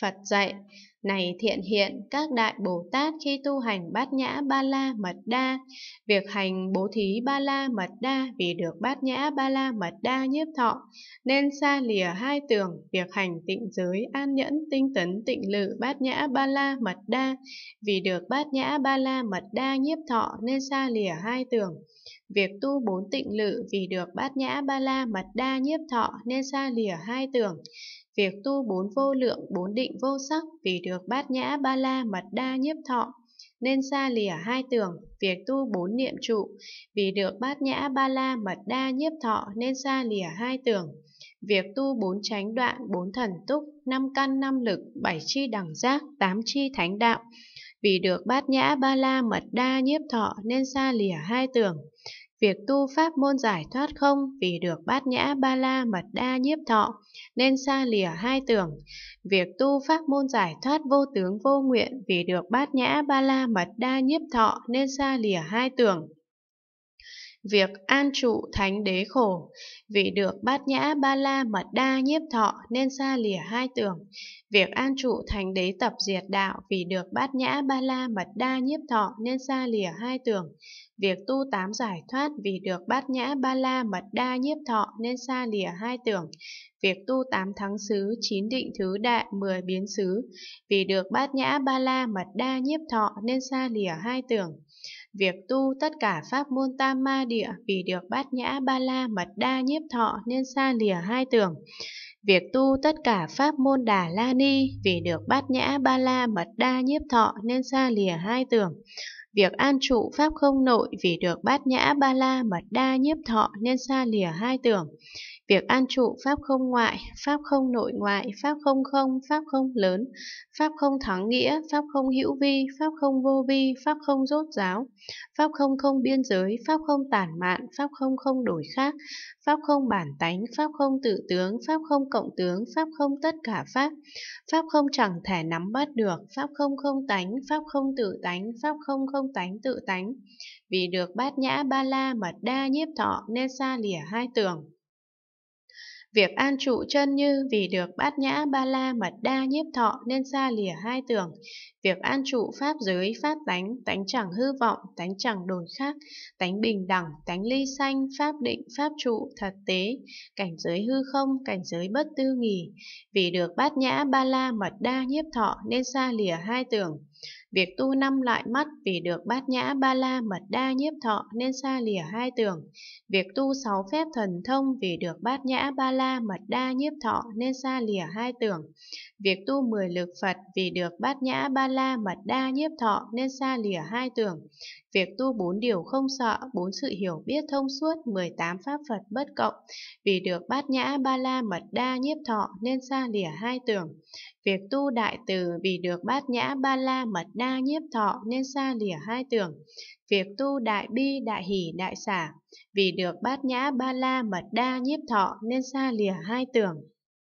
Phật dạy, này thiện hiện, các đại Bồ Tát khi tu hành bát nhã ba la mật đa, việc hành bố thí ba la mật đa vì được bát nhã ba la mật đa nhiếp thọ, nên xa lìa hai tường việc hành tịnh giới an nhẫn tinh tấn tịnh lự bát nhã ba la mật đa, vì được bát nhã ba la mật đa nhiếp thọ nên xa lìa hai tường Việc tu bốn tịnh lự vì được bát nhã ba la mật đa nhiếp thọ nên xa lìa hai tưởng. Việc tu bốn vô lượng, bốn định vô sắc vì được bát nhã ba la mật đa nhiếp thọ, nên xa lìa hai tưởng. Việc tu bốn niệm trụ vì được bát nhã ba la mật đa nhiếp thọ nên xa lìa hai tưởng. Việc tu bốn chánh đoạn, bốn thần túc, năm căn năm lực, bảy chi đẳng giác, tám chi thánh đạo, vì được bát nhã ba la mật đa nhiếp thọ nên xa lìa hai tưởng Việc tu pháp môn giải thoát không vì được bát nhã ba la mật đa nhiếp thọ nên xa lìa hai tưởng. Việc tu pháp môn giải thoát vô tướng vô nguyện vì được bát nhã ba la mật đa nhiếp thọ nên xa lìa hai tưởng việc an trụ thánh đế khổ, vì được bát nhã ba la mật đa nhiếp thọ nên xa lìa hai tưởng, việc an trụ thánh đế tập diệt đạo vì được bát nhã ba la mật đa nhiếp thọ nên xa lìa hai tưởng, việc tu tám giải thoát vì được bát nhã ba la mật đa nhiếp thọ nên xa lìa hai tưởng, việc tu tám thắng xứ, chín định thứ đại, mười biến xứ, vì được bát nhã ba la mật đa nhiếp thọ nên xa lìa hai tưởng. Việc tu tất cả pháp môn tam ma địa vì được bát nhã ba la mật đa nhiếp thọ nên xa lìa hai tưởng. Việc tu tất cả pháp môn đà la ni vì được bát nhã ba la mật đa nhiếp thọ nên xa lìa hai tưởng. Việc an trụ pháp không nội vì được bát nhã ba la mật đa nhiếp thọ nên xa lìa hai tưởng. Việc an trụ pháp không ngoại, pháp không nội ngoại, pháp không không, pháp không lớn, pháp không thắng nghĩa, pháp không hữu vi, pháp không vô vi, pháp không rốt giáo, pháp không không biên giới, pháp không tản mạn, pháp không không đổi khác, pháp không bản tánh, pháp không tự tướng, pháp không cộng tướng, pháp không tất cả pháp, pháp không chẳng thể nắm bắt được, pháp không không tánh, pháp không tự tánh, pháp không không không tánh tự tánh. Vì được bát nhã ba la mật đa nhiếp thọ nên xa lìa hai tưởng. Việc an trụ chân như vì được bát nhã ba la mật đa nhiếp thọ nên xa lìa hai tưởng. Việc an trụ pháp giới pháp tánh, tánh chẳng hư vọng, tánh chẳng đồn khác, tánh bình đẳng, tánh ly sanh, pháp định, pháp trụ, thật tế, cảnh giới hư không, cảnh giới bất tư nghỉ. Vì được bát nhã ba la mật đa nhiếp thọ nên xa lìa hai tưởng. Việc tu năm loại mắt vì được bát nhã ba la mật đa nhiếp thọ nên xa lìa hai tưởng. Việc tu sáu phép thần thông vì được bát nhã ba la mật đa nhiếp thọ nên xa lìa hai tưởng. Việc tu mười lực Phật vì được bát nhã ba la mật đa nhiếp thọ nên xa lìa hai tưởng. Việc tu bốn điều không sợ, bốn sự hiểu biết thông suốt, 18 pháp Phật bất cộng, vì được bát nhã ba la mật đa nhiếp thọ nên xa lìa hai tưởng. Việc tu đại từ vì được bát nhã ba la mật đa nhiếp thọ nên xa lìa hai tưởng. Việc tu đại bi đại hỷ đại xả vì được bát nhã ba la mật đa nhiếp thọ nên xa lìa hai tưởng.